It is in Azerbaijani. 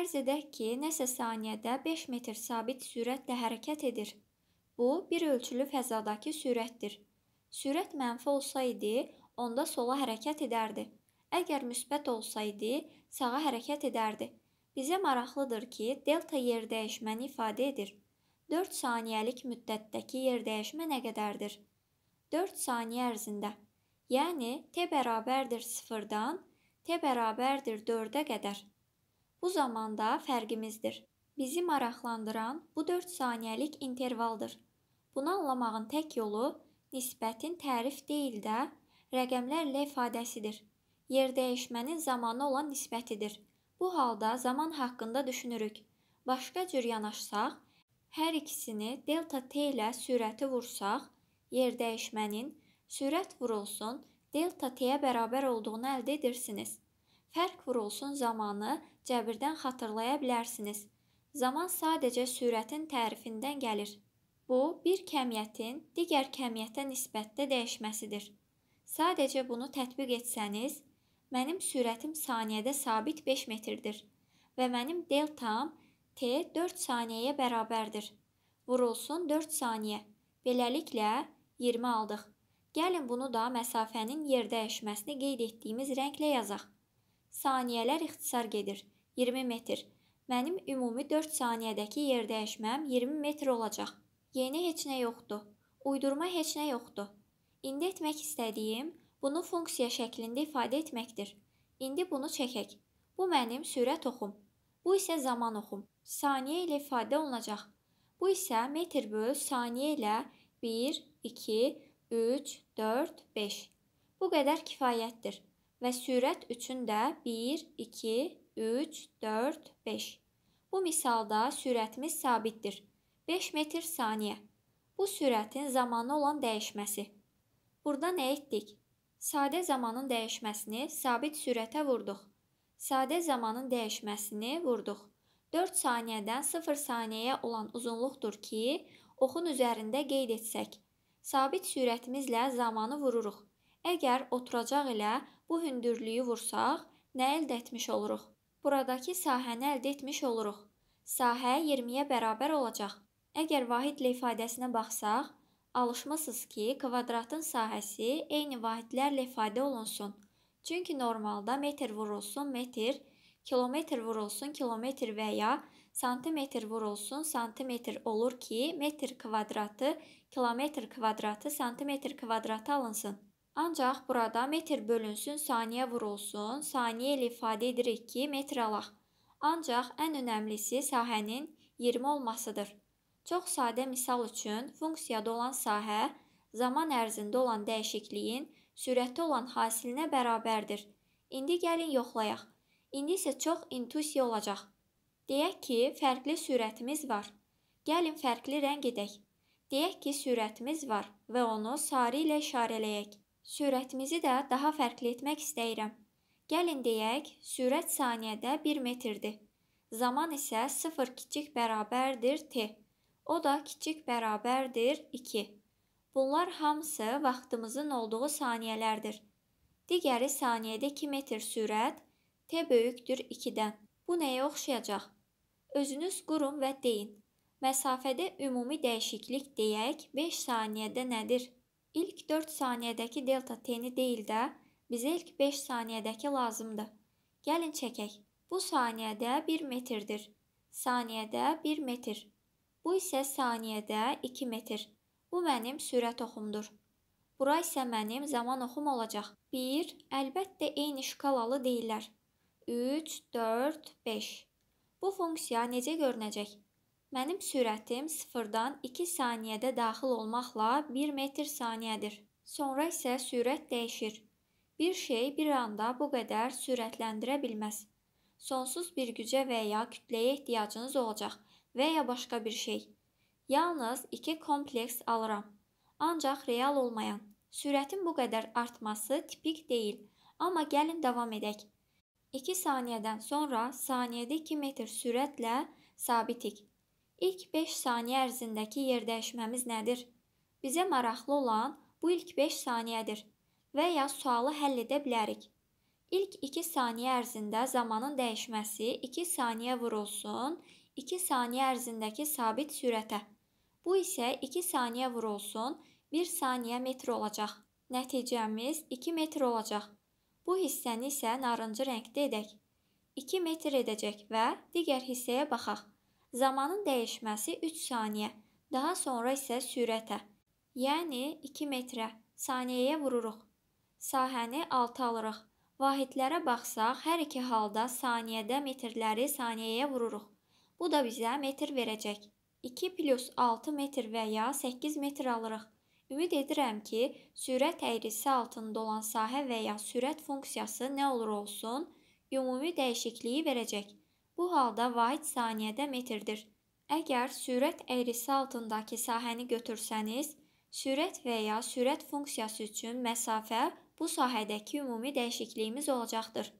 Fərz edək ki, nəsə saniyədə 5 metr sabit sürətlə hərəkət edir. Bu, bir ölçülü fəzadakı sürətdir. Sürət mənfi olsaydı, onda sola hərəkət edərdi. Əgər müsbət olsaydı, sağa hərəkət edərdi. Bizə maraqlıdır ki, delta yer dəyişməni ifadə edir. 4 saniyəlik müddətdəki yer dəyişmə nə qədərdir? 4 saniyə ərzində. Yəni t bərabərdir 0-dan t bərabərdir 4-ə qədər. Bu zamanda fərqimizdir. Bizi maraqlandıran bu 4 saniyəlik intervaldır. Bunu anlamağın tək yolu nisbətin tərif deyil də rəqəmlərlə ifadəsidir. Yer dəyişmənin zamanı olan nisbətidir. Bu halda zaman haqqında düşünürük. Başqa cür yanaşsaq, hər ikisini delta t ilə sürəti vursaq, yer dəyişmənin sürət vurulsun delta t-yə bərabər olduğunu əldə edirsiniz. Fərq vurulsun zamanı cəbirdən xatırlaya bilərsiniz. Zaman sadəcə sürətin tərifindən gəlir. Bu, bir kəmiyyətin digər kəmiyyətə nisbətdə dəyişməsidir. Sadəcə bunu tətbiq etsəniz, mənim sürətim saniyədə sabit 5 metrdir və mənim deltam t 4 saniyəyə bərabərdir. Vurulsun 4 saniyə. Beləliklə 20 aldıq. Gəlin bunu da məsafənin yer dəyişməsini qeyd etdiyimiz rənglə yazaq. Saniyələr ixtisar gedir. 20 metr. Mənim ümumi 4 saniyədəki yer dəyişməm 20 metr olacaq. Yeni heç nə yoxdur. Uydurma heç nə yoxdur. İndi etmək istədiyim bunu funksiya şəklində ifadə etməkdir. İndi bunu çəkək. Bu mənim sürət oxum. Bu isə zaman oxum. Saniyə ilə ifadə olunacaq. Bu isə metr böl saniyə ilə 1, 2, 3, 4, 5. Bu qədər kifayətdir və sürət üçün də 1, 2, 3, 4, 5. Bu misalda sürətimiz sabitdir. 5 metr saniyə. Bu sürətin zamanı olan dəyişməsi. Burada nə etdik? Sadə zamanın dəyişməsini sabit sürətə vurduq. Sadə zamanın dəyişməsini vurduq. 4 saniyədən 0 saniyəyə olan uzunluqdur ki, oxun üzərində qeyd etsək. Sabit sürətimizlə zamanı vururuq. Əgər oturacaq ilə bu hündürlüyü vursaq, nə əldə etmiş oluruq? Buradakı sahəni əldə etmiş oluruq. Sahə 20-yə bərabər olacaq. Əgər vahidlə ifadəsinə baxsaq, alışmısınız ki, kvadratın sahəsi eyni vahidlərlə ifadə olunsun. Çünki normalda metr vurulsun metr, kilometr vurulsun kilometr və ya santimetr vurulsun santimetr olur ki, metr kvadratı, kilometr kvadratı, santimetr kvadratı alınsın. Ancaq burada metr bölünsün, saniyə vurulsun, saniyə ilə ifadə edirik ki, metr alaq. Ancaq ən önəmlisi sahənin 20 olmasıdır. Çox sadə misal üçün funksiyada olan sahə zaman ərzində olan dəyişikliyin sürətdə olan hasilinə bərabərdir. İndi gəlin yoxlayaq. İndi isə çox intuisiya olacaq. Deyək ki, fərqli sürətimiz var. Gəlin fərqli rəng edək. Deyək ki, sürətimiz var və onu sarı ilə işarələyək. Sürətimizi də daha fərqli etmək istəyirəm. Gəlin deyək, sürət saniyədə 1 metrdir. Zaman isə 0 kiçik bərabərdir t. O da kiçik bərabərdir 2. Bunlar hamısı vaxtımızın olduğu saniyələrdir. Digəri saniyədə 2 metr sürət, t böyükdür 2-dən. Bu nəyə oxşayacaq? Özünüz qurun və deyin. Məsafədə ümumi dəyişiklik deyək 5 saniyədə nədir? İlk 4 saniyədəki delta t-ni deyil də, bizə ilk 5 saniyədəki lazımdır. Gəlin çəkək. Bu saniyədə 1 metrdir. Saniyədə 1 metr. Bu isə saniyədə 2 metr. Bu mənim sürət oxumdur. Bura isə mənim zaman oxum olacaq. 1 əlbəttə eyni şkalalı deyillər. 3, 4, 5. Bu funksiya necə görünəcək? Mənim sürətim 0-dan 2 saniyədə daxil olmaqla 1 metr saniyədir. Sonra isə sürət dəyişir. Bir şey bir anda bu qədər sürətləndirə bilməz. Sonsuz bir gücə və ya kütləyə ehtiyacınız olacaq və ya başqa bir şey. Yalnız iki kompleks alıram. Ancaq real olmayan. Sürətin bu qədər artması tipik deyil. Amma gəlin davam edək. 2 saniyədən sonra saniyədə 2 metr sürətlə sabitik. İlk 5 saniyə ərzindəki yer dəyişməmiz nədir? Bizə maraqlı olan bu ilk 5 saniyədir və ya sualı həll edə bilərik. İlk 2 saniyə ərzində zamanın dəyişməsi 2 saniyə vurulsun 2 saniyə ərzindəki sabit sürətə. Bu isə 2 saniyə vurulsun 1 saniyə metr olacaq. Nəticəmiz 2 metr olacaq. Bu hissəni isə narıncı rəngdə edək. 2 metr edəcək və digər hissəyə baxaq. Zamanın dəyişməsi 3 saniyə, daha sonra isə sürətə, yəni 2 metrə, saniyəyə vururuq. Sahəni 6 alırıq. Vahidlərə baxsaq, hər iki halda saniyədə metrləri saniyəyə vururuq. Bu da bizə metr verəcək. 2 plus 6 metr və ya 8 metr alırıq. Ümid edirəm ki, sürət əyrisi altında olan sahə və ya sürət funksiyası nə olur olsun, ümumi dəyişikliyi verəcək. Bu halda vahid saniyədə metrdir. Əgər sürət əyrisi altındakı sahəni götürsəniz, sürət və ya sürət funksiyası üçün məsafə bu sahədəki ümumi dəyişikliyimiz olacaqdır.